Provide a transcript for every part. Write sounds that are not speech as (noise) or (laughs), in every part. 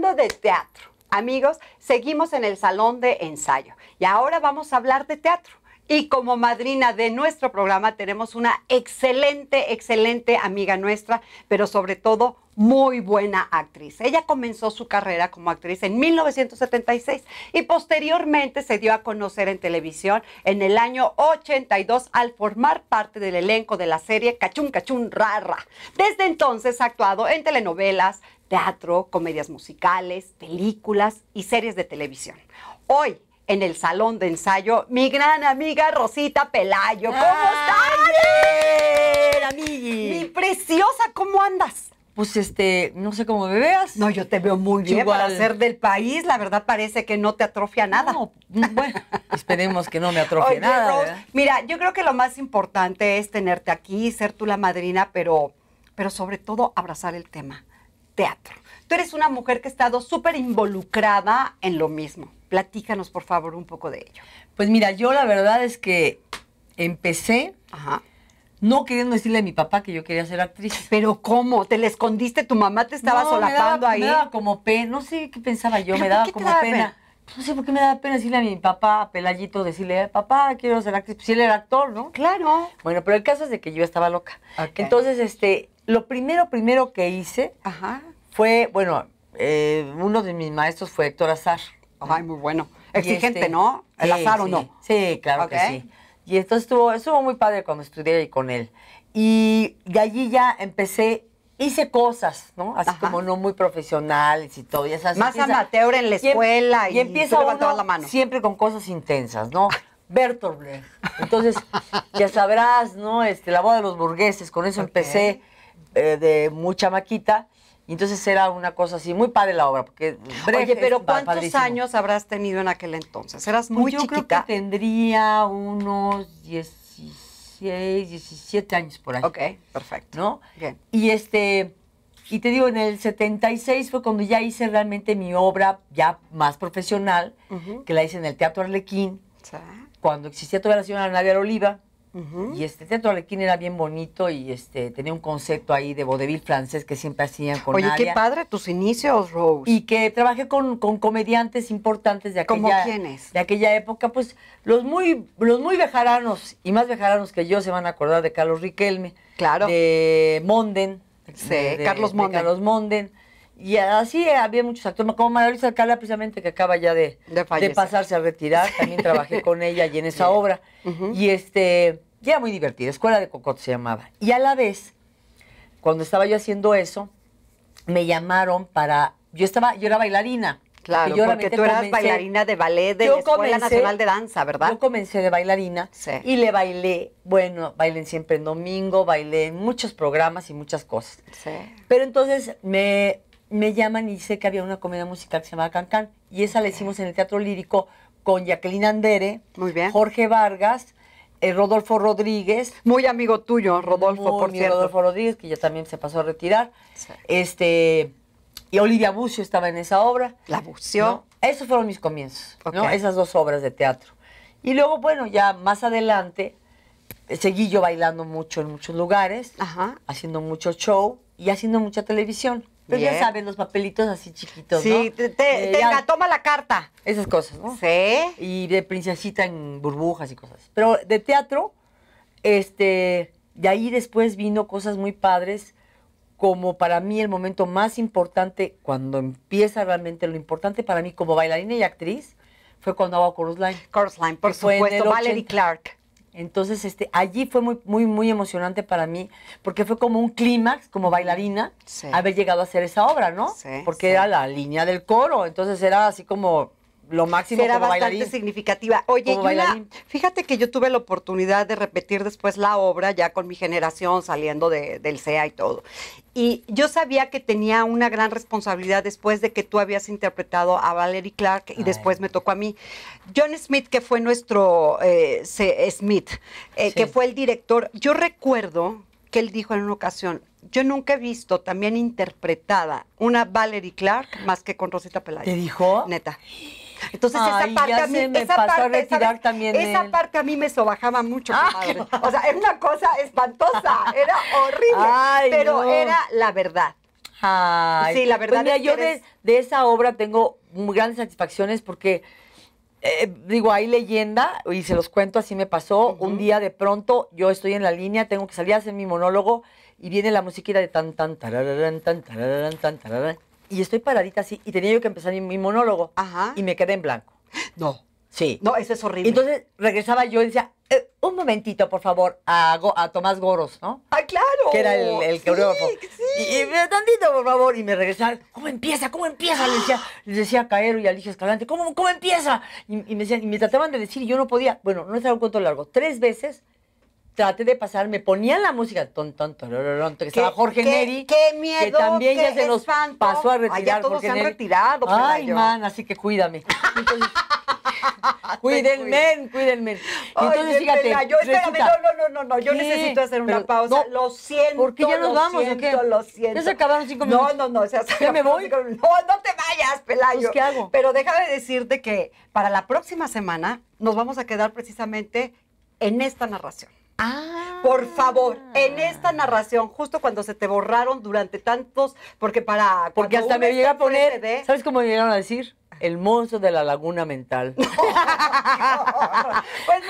de teatro. Amigos, seguimos en el salón de ensayo y ahora vamos a hablar de teatro. Y como madrina de nuestro programa tenemos una excelente, excelente amiga nuestra, pero sobre todo muy buena actriz. Ella comenzó su carrera como actriz en 1976 y posteriormente se dio a conocer en televisión en el año 82 al formar parte del elenco de la serie Cachun Cachun Rara. Desde entonces ha actuado en telenovelas, teatro, comedias musicales, películas y series de televisión. Hoy en el salón de ensayo mi gran amiga Rosita Pelayo. ¿Cómo estás? Mi preciosa, ¿cómo andas? pues este, no sé cómo me veas. No, yo te veo muy bien para ser del país, la verdad parece que no te atrofia nada. bueno, esperemos que no me atrofie nada. mira, yo creo que lo más importante es tenerte aquí, ser tú la madrina, pero, pero sobre todo abrazar el tema, teatro. Tú eres una mujer que ha estado súper involucrada en lo mismo. Platícanos, por favor, un poco de ello. Pues mira, yo la verdad es que empecé Ajá no queriendo decirle a mi papá que yo quería ser actriz. (laughs) Pero ¿cómo? ¿Te le escondiste? ¿Tu mamá te estaba solapando ahí? Me daba como pena, no sé qué pensaba yo, me daba como pena? Pues, no sé por qué me daba pena decirle a mi papá, a Pelayito, decirle, papá, quiero ser actriz. Pues él era actor, ¿no? Claro. Bueno, pero el caso es de que yo estaba loca. Entonces, este, lo primero, primero que hice fue, bueno, eh, uno de mis maestros fue Héctor Azar. Ay, muy bueno. Exigente, este, ¿no? El Azar o no. Sí, claro que sí. Y entonces estuvo, estuvo muy padre cuando estudié ahí con él. Y de allí ya empecé hice cosas, ¿no? Así como no muy profesionales y todo. Más amateur en la em- escuela y, y, empieza la mano. siempre con cosas intensas, ¿no? Bertolt Entonces, ya sabrás, ¿no? Este, la boda de los burgueses, con eso empecé eh, de mucha maquita entonces era una cosa así, muy padre la obra, porque Oye, pero ¿cuántos años habrás tenido en aquel entonces? ¿Eras pues muy yo creo que tendría unos 16, 17 años por ahí. Ok, perfecto. ¿No? Bien. Y este... Y te digo, en el 76 fue cuando ya hice realmente mi obra ya más profesional, que la hice en el Teatro Arlequín, cuando existía todavía la señora Nadia Oliva, y este Teatro Alequín era bien bonito y este tenía un concepto ahí de vodevil francés que siempre hacían con Oye, qué padre tus inicios, Rose. Y que trabajé con, comediantes importantes de aquella, de aquella época. Pues los muy, los muy vejaranos y más vejaranos que yo se van a acordar de Carlos Riquelme. Claro. De Monden. Sí, Carlos Monden. Carlos Monden y así eh, había muchos actores, como María Luisa Alcalá, precisamente, que acaba ya de, pasarse a retirar. También trabajé con ella y en esa obra. Y este, ya muy divertida, Escuela de Cocot se llamaba. Y a la vez, cuando estaba yo haciendo eso, me llamaron para. Yo estaba, yo era bailarina. Claro, porque tú eras bailarina de ballet de la Escuela Nacional de Danza, ¿verdad? Yo comencé de bailarina y le bailé, bueno, bailé siempre en domingo, bailé en muchos programas y muchas cosas. Sí. Pero entonces me me llaman y sé que había una comedia musical que se llamaba Cancán. Y esa la hicimos en el Teatro Lírico con Jacqueline Andere, Jorge Vargas, eh, Rodolfo Rodríguez. Muy amigo tuyo, Rodolfo, por Rodolfo Rodríguez, que ya también se pasó a retirar. Este, y Olivia Bucio estaba en esa obra. La Bucio. Esos fueron mis comienzos, Esas dos obras de teatro. Y luego, bueno, ya más adelante, eh, seguí yo bailando mucho en muchos lugares, haciendo mucho show y haciendo mucha televisión. Pero pues ya saben, los papelitos así chiquitos, sí, ¿no? Sí, eh, toma la carta. Esas cosas, ¿no? Sí. Y de princesita en burbujas y cosas. Pero de teatro, este, de ahí después vino cosas muy padres, como para mí el momento más importante, cuando empieza realmente lo importante para mí como bailarina y actriz, fue cuando hago Chorus Line. Chorus Line, por supuesto, Valerie Clark. Entonces, este, allí fue muy, muy, muy emocionante para mí, porque fue como un clímax, como bailarina, haber llegado a hacer esa obra, ¿no? porque era la línea del coro, entonces era así como lo máximo Será bastante significativa. Oye, fíjate que yo tuve la oportunidad de repetir después la obra ya con mi generación saliendo del CEA y todo. Y yo sabía que tenía una gran responsabilidad después de que tú habías interpretado a Valerie Clark y después me tocó a mí. John Smith, que fue nuestro eh, eh, Smith, eh, que fue el director, yo recuerdo que él dijo en una ocasión, yo nunca he visto también interpretada una Valerie Clark más que con Rosita Pelayo. ¿Te dijo? Neta. Entonces esa parte a mí, me pasó a retirar también. Esa parte a mí me sobajaba mucho, ah, madre. O sea, era una cosa espantosa, era horrible, pero era la verdad. Ay, sí, la verdad. Pues mira, es que yo de, de, esa obra tengo muy grandes satisfacciones porque eh, digo, hay leyenda y se los cuento, así me pasó. Un día de pronto yo estoy en la línea, tengo que salir a hacer mi monólogo y viene la musiquita de tan tan tararán, tan tararán, tan tan y estoy paradita así y tenía yo que empezar mi monólogo. Ajá. Y me quedé en blanco. No. Sí. No, eso es horrible. Entonces regresaba yo y decía, eh, un momentito, por favor, a, a, Tomás Goros, ¿no? ¡Ah, claro! Que era el, el sí, Y, un tantito, por favor. Y me regresaban, ¿cómo empieza? ¿Cómo empieza? Le decía, (gasps) les decía a Caero y a Ligia Escalante, ¿cómo, cómo empieza? Y, me decían, y me trataban de decir, yo no podía. Bueno, no es un cuento largo. Tres veces traté de pasar, me ponían la música ton, ton, ton, que estaba Jorge Neri. ¡Qué Que también ya se nos pasó a retirar. Ay, ya todos se han retirado, Ay, man, así que cuídame. (laughs) (laughs) cuídenme, cuídenme. Entonces, fíjate. yo, no, no, no, no, yo necesito hacer una pausa. lo siento. Porque ya nos vamos, Lo siento. Ya se acabaron cinco minutos. No, no, no. sea, ¿Ya me voy? no, no te vayas, Pelayo. Pues, ¿qué hago? Pero déjame decirte que para la próxima semana nos vamos a quedar precisamente en esta narración. Por favor, en ah. esta narración, justo cuando se te borraron durante tantos, porque para... Porque hasta me llega a poner... ¿Sabes cómo me llegaron a decir? El monzo de la laguna mental. (laughs) pues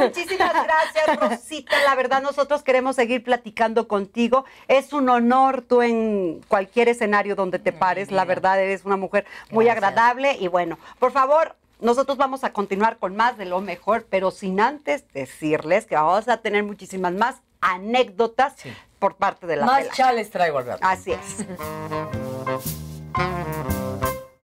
muchísimas gracias, Rosita. La verdad, nosotros queremos seguir platicando contigo. Es un honor tú en cualquier escenario donde te pares. La verdad, eres una mujer muy agradable. Y bueno, por favor, nosotros vamos a continuar con más de lo mejor, pero sin antes decirles que vamos a tener muchísimas más anécdotas por parte de la Más chales traigo, Alberto. Así es. (laughs)